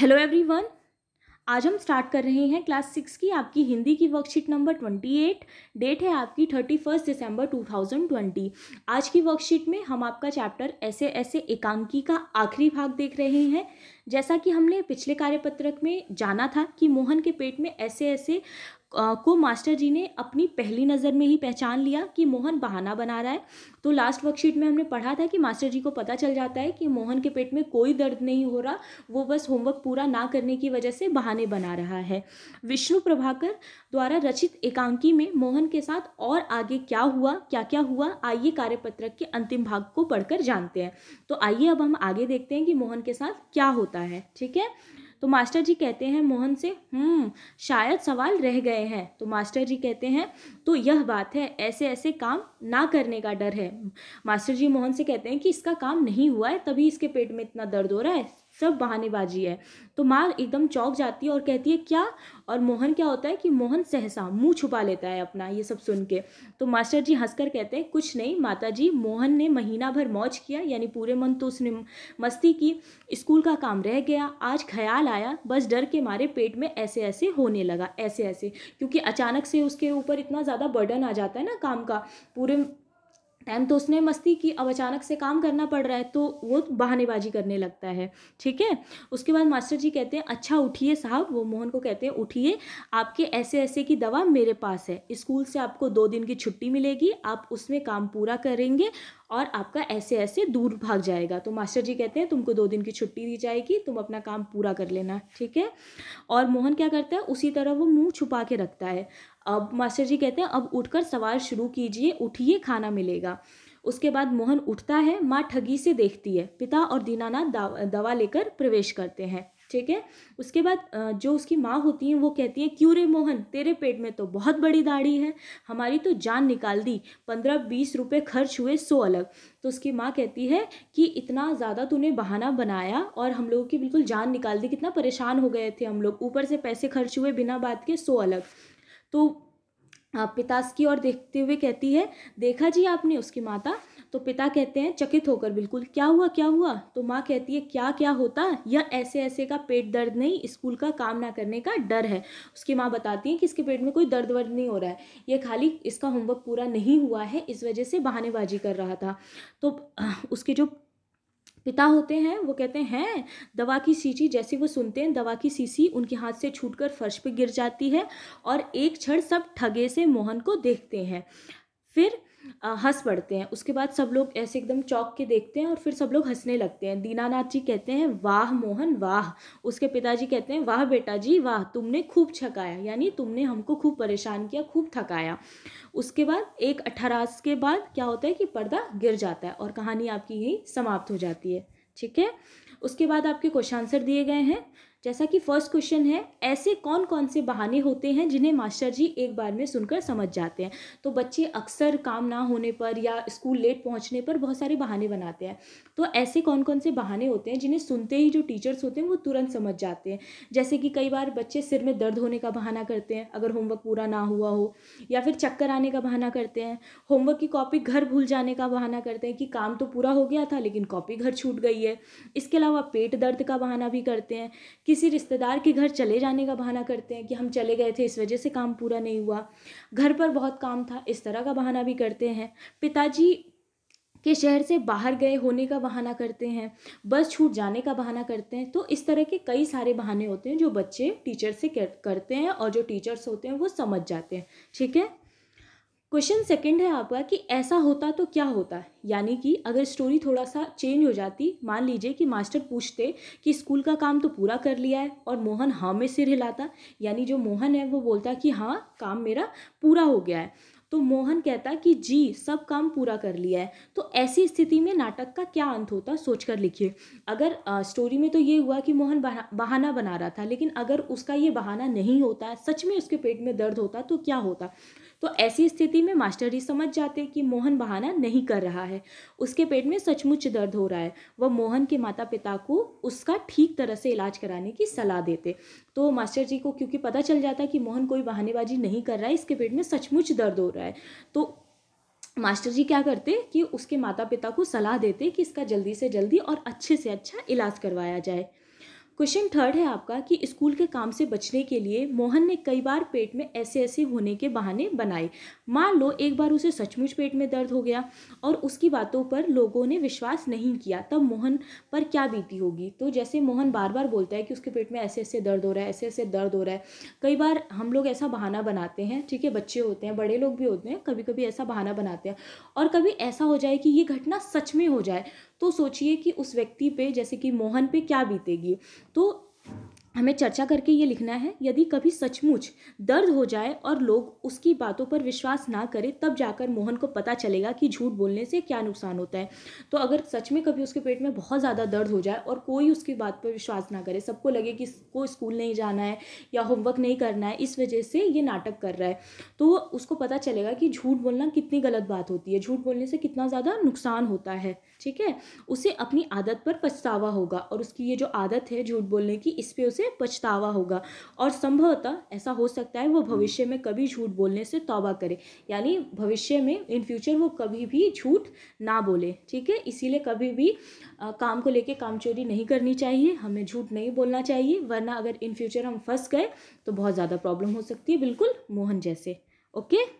Hello everyone आज हम start कर रहे हैं क्लास सिक्स की आपकी हिंदी की worksheet number twenty eight date है आपकी थर्टी फर्स्ट दिसंबर टू थाउजेंड ट्वेंटी आज की वर्कशीट में हम आपका चैप्टर ऐसे ऐसे एकांकी का आखिरी भाग देख रहे हैं जैसा कि हमने पिछले कार्यपत्रक में जाना था कि मोहन के पेट में ऐसे ऐसे को मास्टर जी ने अपनी पहली नज़र में ही पहचान लिया कि मोहन बहाना बना रहा है तो लास्ट वर्कशीट में हमने पढ़ा था कि मास्टर जी को पता चल जाता है कि मोहन के पेट में कोई दर्द नहीं हो रहा वो बस होमवर्क पूरा ना करने की वजह से बहाने बना रहा है विष्णु प्रभाकर द्वारा रचित एकांकी में मोहन के साथ और आगे क्या हुआ क्या क्या हुआ आइए कार्यपत्रक के अंतिम भाग को पढ़कर जानते हैं तो आइए अब हम आगे देखते हैं कि मोहन के साथ क्या होता है ठीक है तो मास्टर जी कहते हैं मोहन से हम्म शायद सवाल रह गए हैं तो मास्टर जी कहते हैं तो यह बात है ऐसे ऐसे काम ना करने का डर है मास्टर जी मोहन से कहते हैं कि इसका काम नहीं हुआ है तभी इसके पेट में इतना दर्द हो रहा है सब बहानेबाजी है तो माँ एकदम चौक जाती है और कहती है क्या और मोहन क्या होता है कि मोहन सहसा मुंह छुपा लेता है अपना ये सब सुन के तो मास्टर जी हंसकर कहते हैं कुछ नहीं माता जी मोहन ने महीना भर मौज किया यानी पूरे मन तो उसने मस्ती की स्कूल का काम रह गया आज ख्याल आया बस डर के मारे पेट में ऐसे ऐसे होने लगा ऐसे ऐसे क्योंकि अचानक से उसके ऊपर इतना ज़्यादा बर्डन आ जाता है ना काम का पूरे टाइम तो उसने मस्ती की अब अचानक से काम करना पड़ रहा है तो वो बहानेबाजी करने लगता है ठीक है उसके बाद मास्टर जी कहते हैं अच्छा उठिए साहब वो मोहन को कहते हैं उठिए आपके ऐसे ऐसे की दवा मेरे पास है स्कूल से आपको दो दिन की छुट्टी मिलेगी आप उसमें काम पूरा करेंगे और आपका ऐसे ऐसे दूर भाग जाएगा तो मास्टर जी कहते हैं तुमको दो दिन की छुट्टी दी जाएगी तुम अपना काम पूरा कर लेना ठीक है और मोहन क्या करता है उसी तरह वो मुंह छुपा के रखता है अब मास्टर जी कहते हैं अब उठकर सवार शुरू कीजिए उठिए खाना मिलेगा उसके बाद मोहन उठता है माँ ठगी से देखती है पिता और दीनानाथ दवा लेकर प्रवेश करते हैं ठीक है उसके बाद जो उसकी माँ होती हैं वो कहती हैं क्यों रे मोहन तेरे पेट में तो बहुत बड़ी दाढ़ी है हमारी तो जान निकाल दी पंद्रह बीस रुपये खर्च हुए सो अलग तो उसकी माँ कहती है कि इतना ज़्यादा तूने बहाना बनाया और हम लोगों की बिल्कुल जान निकाल दी कितना परेशान हो गए थे हम लोग ऊपर से पैसे खर्च हुए बिना बात के सो अलग तो पिताश की ओर देखते हुए कहती है देखा जी आपने उसकी माता तो पिता कहते हैं चकित होकर बिल्कुल क्या हुआ क्या हुआ तो माँ कहती है क्या क्या होता यह ऐसे ऐसे का पेट दर्द नहीं स्कूल का काम ना करने का डर है उसकी माँ बताती है कि इसके पेट में कोई दर्द वर्द नहीं हो रहा है ये खाली इसका होमवर्क पूरा नहीं हुआ है इस वजह से बहानेबाजी कर रहा था तो उसके जो पिता होते हैं वो कहते हैं दवा की सीची जैसे वो सुनते हैं दवा की सीसी उनके हाथ से छूटकर फर्श पर गिर जाती है और एक क्षण सब ठगे से मोहन को देखते हैं फिर हंस पड़ते हैं उसके बाद सब लोग ऐसे एकदम चौक के देखते हैं और फिर सब लोग हंसने लगते हैं दीनानाथ जी कहते हैं वाह मोहन वाह उसके पिताजी कहते हैं वाह बेटा जी वाह तुमने खूब छकाया यानी तुमने हमको खूब परेशान किया खूब थकाया उसके बाद एक अठारह के बाद क्या होता है कि पर्दा गिर जाता है और कहानी आपकी यही समाप्त हो जाती है ठीक है उसके बाद आपके क्वेश्चन आंसर दिए गए हैं जैसा कि फर्स्ट क्वेश्चन है ऐसे कौन कौन से बहाने होते हैं जिन्हें मास्टर जी एक बार में सुनकर समझ जाते हैं तो बच्चे अक्सर काम ना होने पर या स्कूल लेट पहुंचने पर बहुत सारे बहाने बनाते हैं तो ऐसे कौन कौन से बहाने होते हैं जिन्हें सुनते ही जो टीचर्स होते हैं वो तुरंत समझ जाते हैं जैसे कि कई बार बच्चे सिर में दर्द होने का बहाना करते हैं अगर होमवर्क पूरा ना हुआ हो या फिर चक्कर आने का बहाना करते हैं होमवर्क की कॉपी घर भूल जाने का बहाना करते हैं कि काम तो पूरा हो गया था लेकिन कॉपी घर छूट गई है इसके अलावा पेट दर्द का बहाना भी करते हैं किसी रिश्तेदार के घर चले जाने का बहाना करते हैं कि हम चले गए थे इस वजह से काम पूरा नहीं हुआ घर पर बहुत काम था इस तरह का बहाना भी करते हैं पिताजी के शहर से बाहर गए होने का बहाना करते हैं बस छूट जाने का बहाना करते हैं तो इस तरह के कई सारे बहाने होते हैं जो बच्चे टीचर से करते हैं और जो टीचर्स होते हैं वो समझ जाते हैं ठीक है क्वेश्चन सेकंड है आपका कि ऐसा होता तो क्या होता यानी कि अगर स्टोरी थोड़ा सा चेंज हो जाती मान लीजिए कि मास्टर पूछते कि स्कूल का काम तो पूरा कर लिया है और मोहन हाँ में सिर हिलाता यानी जो मोहन है वो बोलता कि हाँ काम मेरा पूरा हो गया है तो मोहन कहता कि जी सब काम पूरा कर लिया है तो ऐसी स्थिति में नाटक का क्या अंत होता सोच कर लिखिए अगर आ, स्टोरी में तो ये हुआ कि मोहन बहाना बना रहा था लेकिन अगर उसका ये बहाना नहीं होता सच में उसके पेट में दर्द होता तो क्या होता तो ऐसी स्थिति में मास्टर जी समझ जाते कि मोहन बहाना नहीं कर रहा है उसके पेट में सचमुच दर्द हो रहा है वह मोहन के माता पिता को उसका ठीक तरह से इलाज कराने की सलाह देते तो मास्टर जी को क्योंकि पता चल जाता कि मोहन कोई बहानेबाजी नहीं कर रहा है इसके पेट में सचमुच दर्द हो रहा है तो मास्टर जी क्या करते कि उसके माता पिता को सलाह देते कि इसका जल्दी से जल्दी और अच्छे से अच्छा इलाज करवाया जाए क्वेश्चन थर्ड है आपका कि स्कूल के काम से बचने के लिए मोहन ने कई बार पेट में ऐसे ऐसे होने के बहाने बनाए मान लो एक बार उसे सचमुच पेट में दर्द हो गया और उसकी बातों पर लोगों ने विश्वास नहीं किया तब मोहन पर क्या बीती होगी तो जैसे मोहन बार बार बोलता है कि उसके पेट में ऐसे ऐसे दर्द हो रहा है ऐसे ऐसे दर्द हो रहा है कई बार हम लोग ऐसा बहाना बनाते हैं ठीक है बच्चे होते हैं बड़े लोग भी होते हैं कभी कभी ऐसा बहाना बनाते हैं और कभी ऐसा हो जाए कि ये घटना सच में हो जाए तो सोचिए कि उस व्यक्ति पे जैसे कि मोहन पे क्या बीतेगी तो हमें चर्चा करके ये लिखना है यदि कभी सचमुच दर्द हो जाए और लोग उसकी बातों पर विश्वास ना करें तब जाकर मोहन को पता चलेगा कि झूठ बोलने से क्या नुकसान होता है तो अगर सच में कभी उसके पेट में बहुत ज़्यादा दर्द हो जाए और कोई उसकी बात पर विश्वास ना करे सबको लगे कि इसको स्कूल नहीं जाना है या होमवर्क नहीं करना है इस वजह से ये नाटक कर रहा है तो उसको पता चलेगा कि झूठ बोलना कितनी गलत बात होती है झूठ बोलने से कितना ज़्यादा नुकसान होता है ठीक है उसे अपनी आदत पर पछतावा होगा और उसकी ये जो आदत है झूठ बोलने की इस पर उसे उसे पछतावा होगा और संभवतः ऐसा हो सकता है वो हम्म। भविष्य में कभी झूठ बोलने से तौबा करे यानी भविष्य में इन फ्यूचर वो कभी भी झूठ ना बोले ठीक है इसीलिए कभी भी आ, काम को लेके काम चोरी नहीं करनी चाहिए हमें झूठ नहीं बोलना चाहिए वरना अगर इन फ्यूचर हम फंस गए तो बहुत ज़्यादा प्रॉब्लम हो सकती है बिल्कुल मोहन जैसे ओके